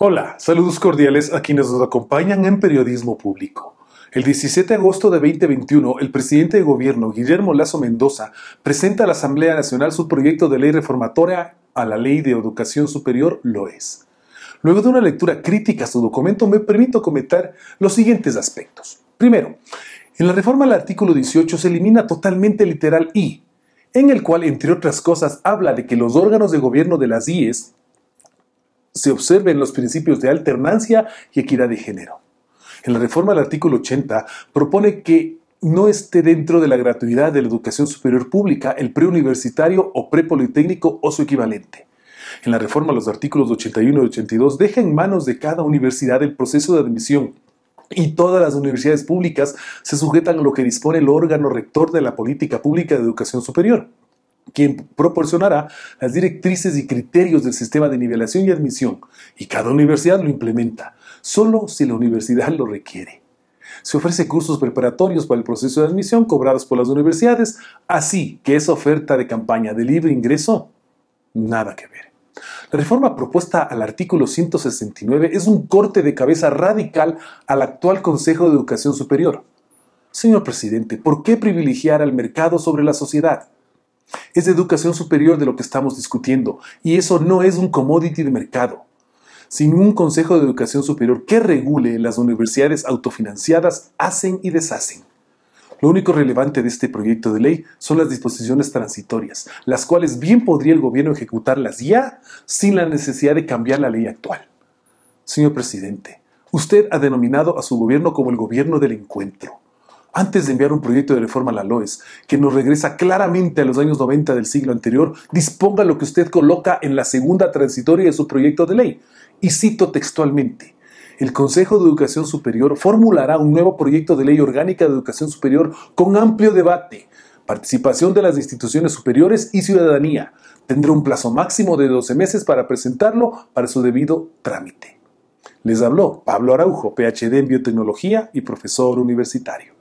Hola, saludos cordiales a quienes nos acompañan en Periodismo Público. El 17 de agosto de 2021, el presidente de gobierno, Guillermo Lazo Mendoza, presenta a la Asamblea Nacional su proyecto de ley reformatoria a la Ley de Educación Superior, LOES. Luego de una lectura crítica a su documento, me permito comentar los siguientes aspectos. Primero, en la reforma al artículo 18 se elimina totalmente el literal I, en el cual, entre otras cosas, habla de que los órganos de gobierno de las IES se observen los principios de alternancia y equidad de género. En la reforma del artículo 80 propone que no esté dentro de la gratuidad de la educación superior pública el preuniversitario o prepolitécnico o su equivalente. En la reforma los artículos 81 y 82 deja en manos de cada universidad el proceso de admisión y todas las universidades públicas se sujetan a lo que dispone el órgano rector de la política pública de educación superior quien proporcionará las directrices y criterios del sistema de nivelación y admisión, y cada universidad lo implementa, solo si la universidad lo requiere. Se ofrece cursos preparatorios para el proceso de admisión cobrados por las universidades, así que esa oferta de campaña de libre ingreso, nada que ver. La reforma propuesta al artículo 169 es un corte de cabeza radical al actual Consejo de Educación Superior. Señor presidente, ¿por qué privilegiar al mercado sobre la sociedad? Es de educación superior de lo que estamos discutiendo y eso no es un commodity de mercado. Sin un Consejo de Educación Superior que regule, las universidades autofinanciadas hacen y deshacen. Lo único relevante de este proyecto de ley son las disposiciones transitorias, las cuales bien podría el gobierno ejecutarlas ya sin la necesidad de cambiar la ley actual. Señor presidente, usted ha denominado a su gobierno como el gobierno del encuentro antes de enviar un proyecto de reforma a la LOES, que nos regresa claramente a los años 90 del siglo anterior, disponga lo que usted coloca en la segunda transitoria de su proyecto de ley. Y cito textualmente, el Consejo de Educación Superior formulará un nuevo proyecto de ley orgánica de educación superior con amplio debate, participación de las instituciones superiores y ciudadanía. Tendrá un plazo máximo de 12 meses para presentarlo para su debido trámite. Les habló Pablo Araujo, PhD en biotecnología y profesor universitario.